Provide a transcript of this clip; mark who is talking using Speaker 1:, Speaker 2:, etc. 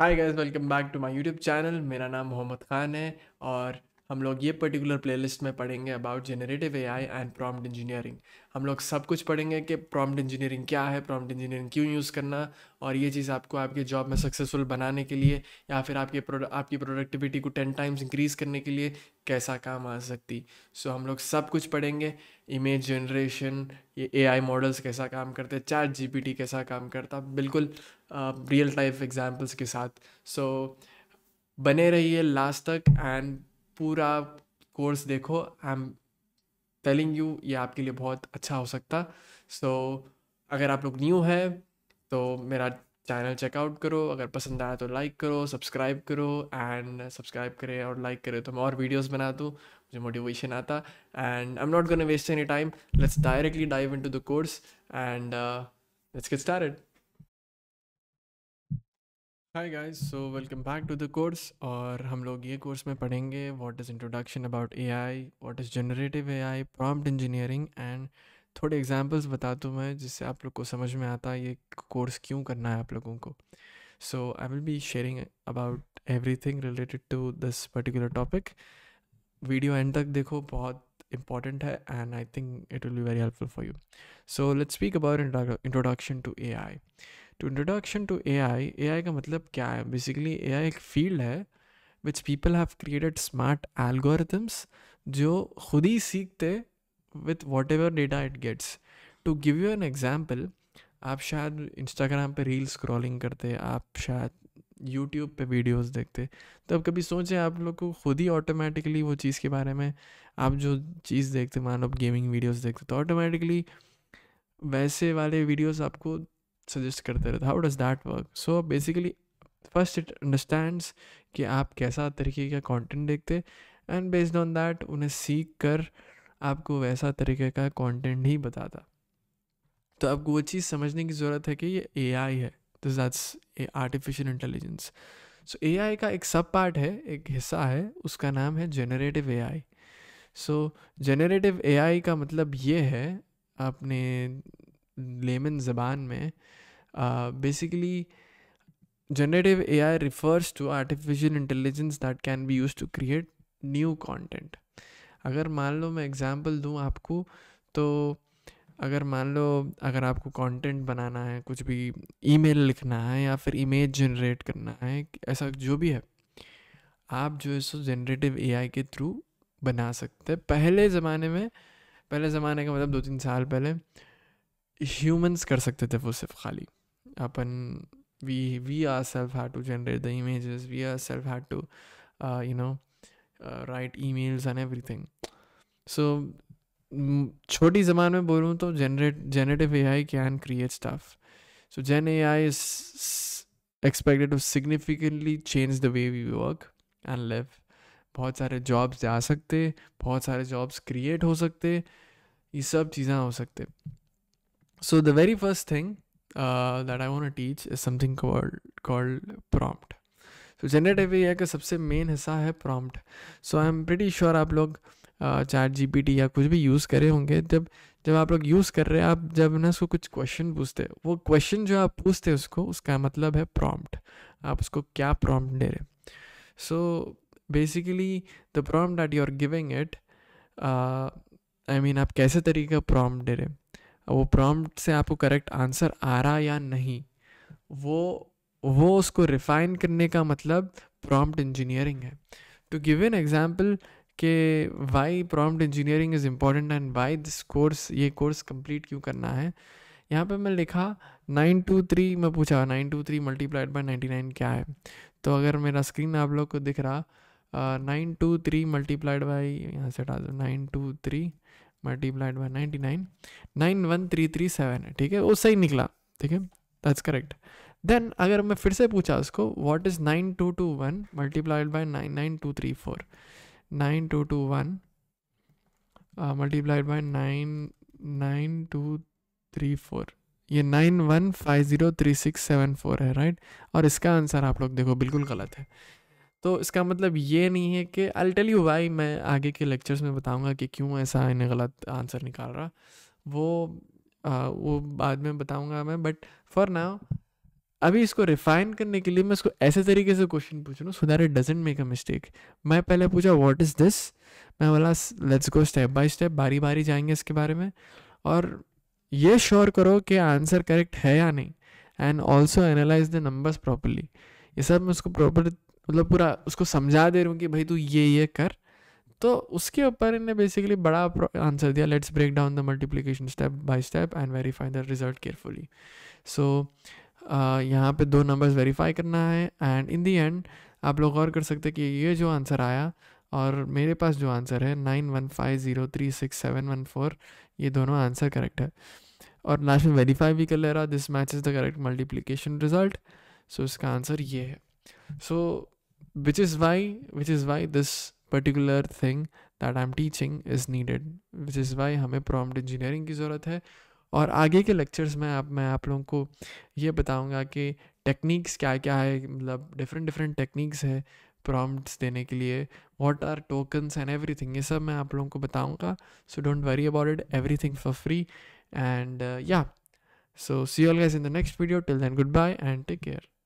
Speaker 1: Hi guys welcome back to my YouTube channel मेरा नाम मोहम्मद ख़ान है और हम लोग ये पर्टिकुलर प्लेलिस्ट में पढ़ेंगे about generative A I and prompt engineering हम लोग सब कुछ पढ़ेंगे कि प्रॉम्प्ट इंजीनियरिंग क्या है प्रॉम्प्ट इंजीनियरिंग क्यों यूज़ करना और ये चीज़ आपको आपके जॉब में सक्सेसफुल बनाने के लिए या फिर आपके प्रोड आपकी प्रोडक्टिविटी को टेन टाइम्स इंक्रीज़ करने के लिए कैसा काम आ सकती सो so, हम लोग सब कुछ पढ़ेंगे इमेज जनरेशन ये ए आई मॉडल्स कैसा काम करते चैट टी कैसा काम करता बिल्कुल रियल टाइप एग्जाम्पल्स के साथ सो so, बने रहिए लास्ट तक एंड पूरा कोर्स देखो आई एम टेलिंग यू ये आपके लिए बहुत अच्छा हो सकता सो so, अगर आप लोग न्यू है तो मेरा चैनल चेकआउट करो अगर पसंद आया तो लाइक करो सब्सक्राइब करो एंड सब्सक्राइब करें और लाइक करें तो मैं और वीडियोस बना दूँ मुझे मोटिवेशन आता and I am not gonna waste any time let's directly dive into the course and let's get started hi guys so welcome back to the course और हम लोग ये कोर्स में पढ़ेंगे what is introduction about A I what is generative A I prompt engineering and थोड़े examples बता दूँ मैं जिससे आप लोग को समझ में आता है ये कोर्स क्यों करना है आप लोगों को so I will be sharing about every thing related to this particular topic video end तक देखो बहुत important and I think it will be very helpful for you. So let's speak about introduction to AI. To introduction to AI, AI का मतलब क्या है Basically AI एक field है which people have created smart algorithms जो खुद ही सीखते with whatever data it gets. To give you an example, आप शायद इंस्टाग्राम पे रील स्क्रॉलिंग करते आप शायद यूट्यूब पे वीडियोस देखते तो अब कभी सोचें आप लोग को खुद ही ऑटोमेटिकली वो चीज़ के बारे में आप जो चीज़ देखते मान लो गेमिंग वीडियोस देखते तो ऑटोमेटिकली वैसे वाले वीडियोस आपको सजेस्ट करते रहते how does that work so basically first it understands कि आप कैसा तरीके का कंटेंट देखते एंड बेस्ड ऑन दैट उन्हें सीख कर आपको वैसा तरीके का कंटेंट ही बताता तो आपको वो चीज़ समझने की ज़रूरत है कि ये एआई है this that's artificial intelligence so A का एक सब पार्ट है एक हिस्सा है उसका नाम है generative A I so generative ए का मतलब ये है अपने लेमन ज़बान में basically A I refers to artificial intelligence that can be use to create new content अगर मान लो मैं एग्ज़ाम्पल दूँ आपको तो अगर मान लो अगर आपको कंटेंट बनाना है कुछ भी ईमेल लिखना है या फिर इमेज जनरेट करना है ऐसा जो भी है आप जो है सो जनरेटिव एआई के थ्रू बना सकते हैं पहले ज़माने में पहले ज़माने का मतलब दो तीन साल पहले ह्यूमंस कर सकते थे वो सिर्फ खाली अपन we we ourselves had to generate the images we ourselves had to you know write emails and thing so छोटी जबान में बोलूँ तो generate generative A I can create stuff so gen A I is expected to significantly change the way we work and live बहुत सारे jobs जा सकते बहुत सारे जॉब्स क्रिएट हो सकते ये सब चीज़ें हो सकते so the very first thing that I want teach is something called prompt so generative A I का सबसे मेन हिस्सा है prompt so I am pretty sure आप लोग चैट जी या कुछ भी यूज़ करे होंगे जब जब आप लोग यूज़ कर रहे हैं आप जब ना उसको कुछ क्वेश्चन पूछते हैं वो क्वेश्चन जो आप पूछते हैं उसको उसका मतलब है प्रॉम्प्ट आप उसको क्या प्रॉम्प्ट दे रहे so basically the prompt that you are giving it I mean आप कैसे तरीके का प्रॉम्प्ट दे रहे वो प्रॉम्प्ट से आपको करेक्ट आंसर आ रहा या नहीं वो वो उसको रिफाइन करने का मतलब प्रॉम्प्ट इंजीनियरिंग है टू गिव एन एग्जाम्पल कि why prompt engineering is important and why this course ये कोर्स कंप्लीट क्यों करना है यहाँ पे मैं लिखा नाइन टू थ्री मैं पूछा nine two three multiplied by ninety nine क्या है तो अगर मेरा स्क्रीन आप लोग को दिख रहा nine two three multiplied by यहाँ से हटा दो nine two three multiplied by ninety nine nine one three three seven है ठीक है वो सही निकला ठीक है दैट्स करेक्ट देन अगर मैं फिर से पूछा उसको what is nine two two one multiplied by nine nine two three four nine two two one multiplied by nine nine two three four ये nine one five zero three six seven four है right और इसका answer आप लोग देखो बिल्कुल गलत है तो इसका मतलब ये नहीं है कि आई टेल यू वाई मैं आगे के लेक्चर्स में बताऊंगा कि क्यों ऐसा इन्हें गलत आंसर निकाल रहा वो आ, uh, वो बाद में बताऊंगा मैं बट फॉर नाउ अभी इसको रिफाइन करने के लिए मैं इसको ऐसे तरीके से क्वेश्चन पूछ रहा हूँ so that it doesn't make a mistake मैं पहले पूछा व्हाट इज़ दिस मैं बोला let's go step by step बारी बारी जाएंगे इसके बारे में और ये श्योर करो कि आंसर करेक्ट है या नहीं and also analyse the numbers properly ये सब मैं उसको प्रॉपर मतलब पूरा उसको समझा दे रहा हूँ कि भाई तू ये ये कर तो उसके ऊपर इन्हें बेसिकली बड़ा आंसर दिया let's break down the multiplication step by step and verify the result carefully so यहाँ पे दो नंबर्स वेरीफाई करना है एंड इन दी एंड आप लोग गौर कर सकते कि ये जो आंसर आया और मेरे पास जो आंसर है nine one five zero three six seven one four ये दोनों आंसर करेक्ट है और लास्ट में वेरीफाई भी कर ले रहा this match is the correct multiplication result so इसका आंसर ये है so which is why which is why this particular thing that I am teaching is needed which is why हमें प्रॉम्प्ट इंजीनियरिंग की ज़रूरत है और आगे के लेक्चर्स में आप मैं आप लोगों को ये बताऊंगा कि टेक्निक्स क्या क्या है मतलब डिफरेंट डिफरेंट टेक्निक्स है प्रॉम्प्ट्स देने के लिए what are tokens and everything ये सब मैं आप लोगों को बताऊंगा so don't worry about it everything for free and yeah so see all guys in the next video till then goodbye and take care